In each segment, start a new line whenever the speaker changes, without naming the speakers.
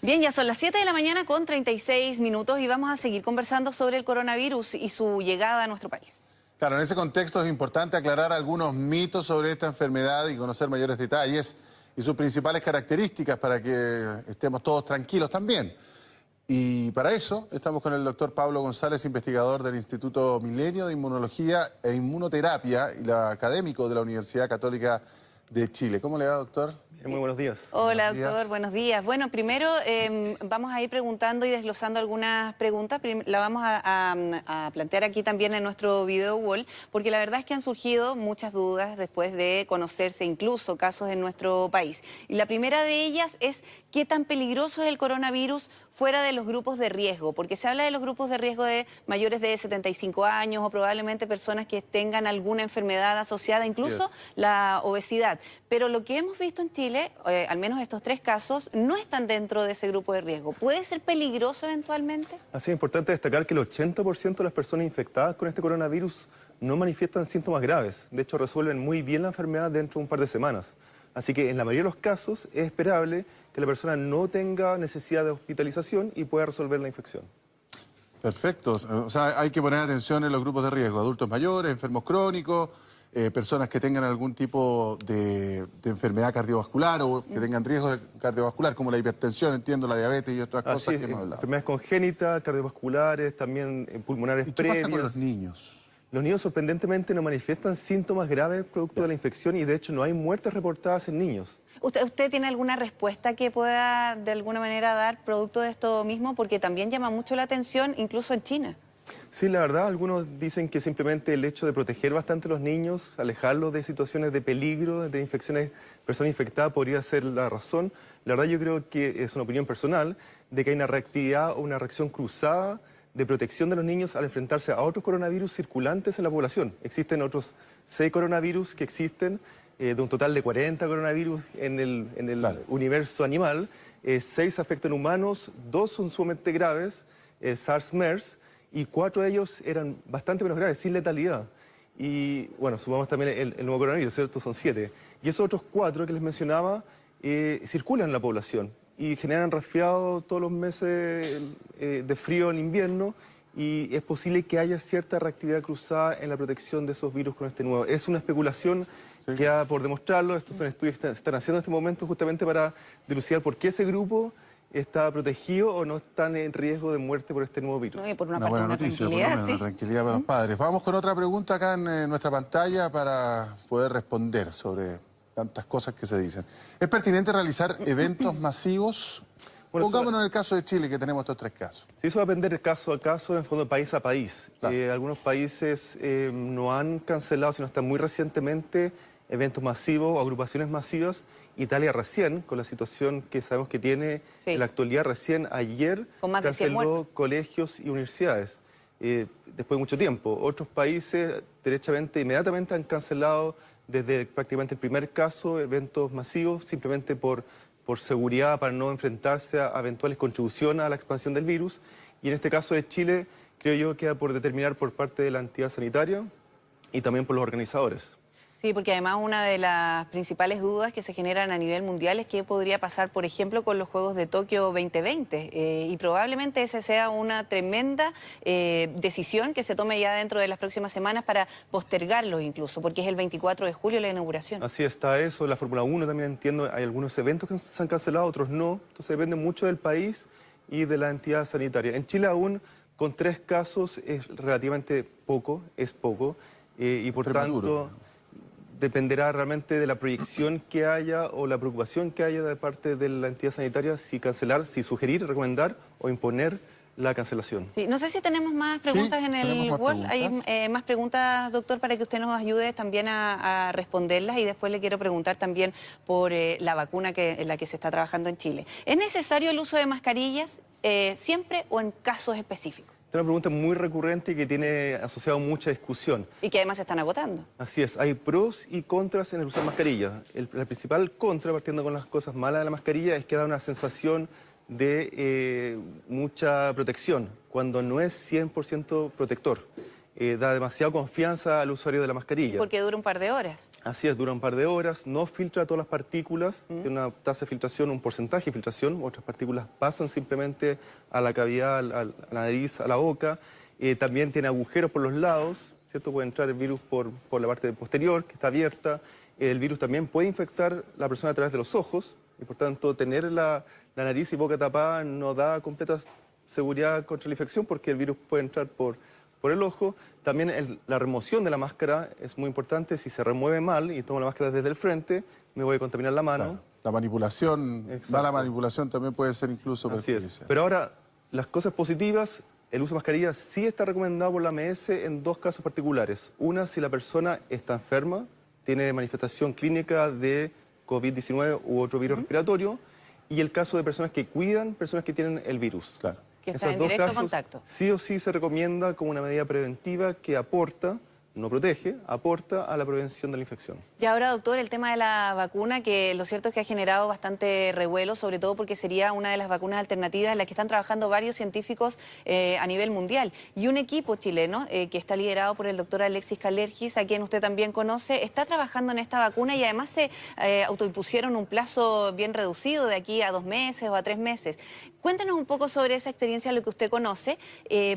Bien, ya son las 7 de la mañana con 36 minutos y vamos a seguir conversando sobre el coronavirus y su llegada a nuestro país.
Claro, en ese contexto es importante aclarar algunos mitos sobre esta enfermedad y conocer mayores detalles y sus principales características para que estemos todos tranquilos también. Y para eso estamos con el doctor Pablo González, investigador del Instituto Milenio de Inmunología e Inmunoterapia y la académico de la Universidad Católica de Chile. ¿Cómo le va, doctor? Eh, muy buenos días. Hola, doctor.
Buenos días. Bueno, primero em, vamos a ir preguntando y desglosando algunas preguntas. La vamos a, plantear aquí también en nuestro video wall, porque la verdad es que han surgido muchas dudas después de conocerse incluso casos en nuestro país. Y la primera de ellas es qué tan peligroso es el coronavirus fuera de los grupos de riesgo, porque se habla de los grupos de riesgo de mayores de 75 años o probablemente personas que tengan alguna enfermedad asociada, incluso la obesidad. Pero lo que hemos visto en Chile, eh, al menos estos tres casos, no están dentro de ese grupo de riesgo. ¿Puede ser peligroso eventualmente?
Así es importante destacar que el 80% de las personas infectadas con este coronavirus no manifiestan síntomas graves. De hecho, resuelven muy bien la enfermedad dentro de un par de semanas. Así que en la mayoría de los casos es esperable que la persona no tenga necesidad de hospitalización y pueda resolver la infección.
Perfecto. O sea, hay que poner atención en los grupos de riesgo, adultos mayores, enfermos crónicos, eh, personas que tengan algún tipo de, enfermedad cardiovascular o que tengan riesgo cardiovascular, como la hipertensión, entiendo, la diabetes y otras cosas que hemos hablado.
Enfermedades congénitas,
cardiovasculares,
también eh, pulmonares ¿Y ¿Qué pasa con los
niños?
Los niños sorprendentemente no manifiestan síntomas graves producto de la infección y de hecho no hay muertes reportadas en niños.
¿Usted, ¿Usted tiene alguna respuesta que pueda de alguna manera dar producto de esto mismo? Porque también llama mucho la atención, incluso en China.
Sí, la verdad, algunos dicen que simplemente el hecho de proteger bastante a los niños, alejarlos de situaciones de peligro, de infecciones, personas infectadas, podría ser la razón. La verdad, yo creo que es una opinión personal de que hay una reactividad o una reacción cruzada de protección de los niños al enfrentarse a otros coronavirus circulantes en la población. Existen otros seis coronavirus que existen, eh, de un total de 40 coronavirus en el, universo animal. Eh, seis afectan humanos, dos son sumamente graves, el SARS-MERS, y cuatro de ellos eran bastante menos graves, sin letalidad. Y bueno, sumamos también el, nuevo coronavirus, ¿cierto? Son siete. Y esos otros cuatro que les mencionaba eh, circulan en la población y generan resfriados todos los meses eh, de frío en invierno y es posible que haya cierta reactividad cruzada en la protección de esos virus con este nuevo. Es una especulación que que por demostrarlo, estos son estudios que están haciendo en este momento justamente para dilucidar por qué ese grupo está protegido o no están en riesgo de muerte por este nuevo virus. No, por
una, una tranquilidad, por una
tranquilidad para los padres. Vamos con otra pregunta acá en eh, nuestra pantalla para poder responder sobre tantas cosas que se dicen. ¿Es pertinente realizar eventos masivos? Pongámonos en el caso de Chile, que tenemos estos tres casos. Sí, eso va a depender caso a
caso, en fondo, país a país. Eh, algunos países eh, no han cancelado, sino hasta muy recientemente, eventos masivos o agrupaciones masivas Italia recién, con la situación que sabemos que tiene en la actualidad, recién ayer canceló colegios y universidades. Eh, después de mucho tiempo. Otros países, derechamente, inmediatamente han cancelado desde prácticamente el primer caso eventos masivos, simplemente por, por seguridad, para no enfrentarse a eventuales contribuciones a la expansión del virus. Y en este caso de Chile, creo yo, queda por determinar por parte de la entidad sanitaria y también por los organizadores.
Sí, porque además una de las principales dudas que se generan a nivel mundial es qué podría pasar, por ejemplo, con los Juegos de Tokio 2020. Eh, y probablemente esa sea una tremenda eh, decisión que se tome ya dentro de las próximas semanas para postergarlo incluso, porque es el
24 de julio la inauguración. Así está eso, la Fórmula 1 también entiendo, hay algunos eventos que se han cancelado, otros no. Entonces depende mucho del país y de la entidad sanitaria. En Chile aún con tres casos es relativamente poco, es poco. Eh, y por tanto dependerá realmente de la proyección que haya o la preocupación que haya de parte de la entidad sanitaria si cancelar, si sugerir, recomendar o imponer la cancelación.
no sé si tenemos más preguntas en el Word. Hay eh, más preguntas, doctor, para que usted nos ayude también a, responderlas y después le quiero preguntar también por eh, la vacuna que, en la que se está trabajando en Chile. ¿Es necesario el uso de mascarillas eh, siempre o en casos específicos?
Es una pregunta muy recurrente y que tiene asociado mucha discusión.
Y que además se están agotando.
Así es, hay pros y contras en el usar mascarilla. El, la principal contra, partiendo con las cosas malas de la mascarilla, es que da una sensación de eh, mucha protección, cuando no es 100% protector. Eh, da demasiada confianza al usuario de la mascarilla.
Porque dura un par
de horas. Así es, dura un par de horas, no filtra todas las partículas, mm. tiene una tasa de filtración, un porcentaje de filtración, otras partículas pasan simplemente a la cavidad, a la nariz, a la boca. Eh, también tiene agujeros por los lados, ¿cierto? Puede entrar el virus por, por la parte posterior, que está abierta. Eh, el virus también puede infectar a la persona a través de los ojos, y por tanto tener la, la nariz y boca tapada no da completa seguridad contra la infección porque el virus puede entrar por por el ojo. También la remoción de la máscara es muy importante. Si se remueve mal y tomo la máscara desde el frente, me voy a contaminar la mano.
La manipulación, mala manipulación también puede ser incluso perjudicial.
Pero ahora, las cosas positivas, el uso de mascarilla sí está recomendado por la MS en dos casos particulares. Una, si la persona está enferma, tiene manifestación clínica de COVID-19 u otro virus respiratorio, y el caso de personas que cuidan personas que tienen el virus. Claro. En está en casos, Sí o sí se recomienda como una medida preventiva que aporta no protege, aporta a la prevención de la infección.
Y ahora, doctor, el tema de la vacuna, que lo cierto es que ha generado bastante revuelo, sobre todo porque sería una de las vacunas alternativas en las que están trabajando varios científicos eh, a nivel mundial. Y un equipo chileno, eh, que está liderado por el doctor Alexis Calergis, a quien usted también conoce, está trabajando en esta vacuna y además se eh, autoimpusieron un plazo bien reducido de aquí a dos meses o a tres meses. Cuéntenos un poco sobre esa experiencia, lo que usted conoce,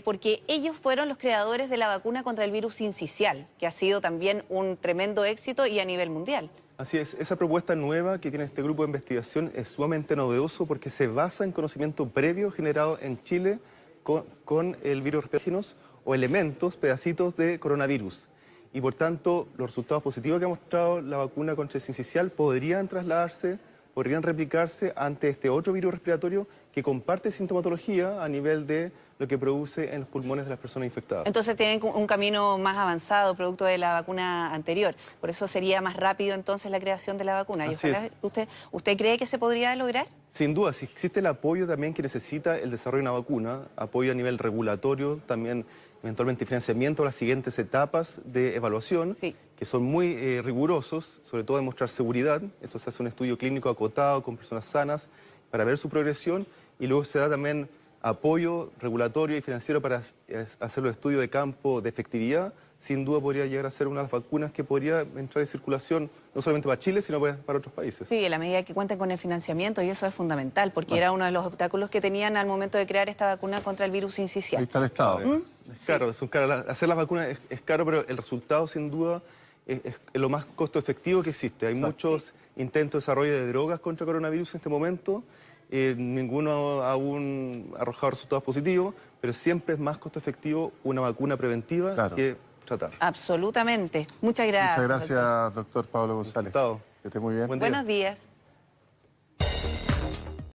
porque ellos fueron los creadores de la vacuna contra el virus incisional que ha sido también un tremendo éxito y a nivel mundial.
Así es, esa propuesta nueva que tiene este grupo de investigación es sumamente novedoso porque se basa en conocimiento previo generado en Chile con, el virus respiratorio o elementos, pedacitos de coronavirus. Y por tanto, los resultados positivos que ha mostrado la vacuna contra el sincicial podrían trasladarse podrían replicarse ante este otro virus respiratorio que comparte sintomatología a nivel de lo que produce en los pulmones de las personas infectadas.
Entonces tienen un camino más avanzado producto de la vacuna anterior. Por eso sería más rápido entonces la creación de la vacuna. usted, ¿Usted cree que se podría lograr?
Sin duda, si existe el apoyo también que necesita el desarrollo de una vacuna, apoyo a nivel regulatorio, también eventualmente financiamiento las siguientes etapas de evaluación. Sí que son muy eh, rigurosos, sobre todo demostrar seguridad. Esto se hace un estudio clínico acotado con personas sanas para ver su progresión y luego se da también apoyo regulatorio y financiero para hacer los estudios de campo de efectividad. Sin duda podría llegar a ser una de las vacunas que podría entrar en circulación no solamente para Chile, sino para otros países.
Sí, en la medida que cuenten con el financiamiento, y eso es fundamental, porque era uno de los obstáculos que tenían al momento de crear esta vacuna contra el virus incisional.
Ahí está el Estado. Es ¿Mm? caro, hacer las vacunas es caro, pero el resultado sin duda es, lo más costo efectivo que existe. Hay muchos intentos de desarrollo de drogas contra coronavirus en este momento. Eh, ninguno aún ha arrojado resultados positivos, pero siempre es más costo efectivo una vacuna preventiva que tratar. Absolutamente.
Muchas gracias. Muchas
gracias, doctor, Pablo González. Que esté muy bien. Buenos
días.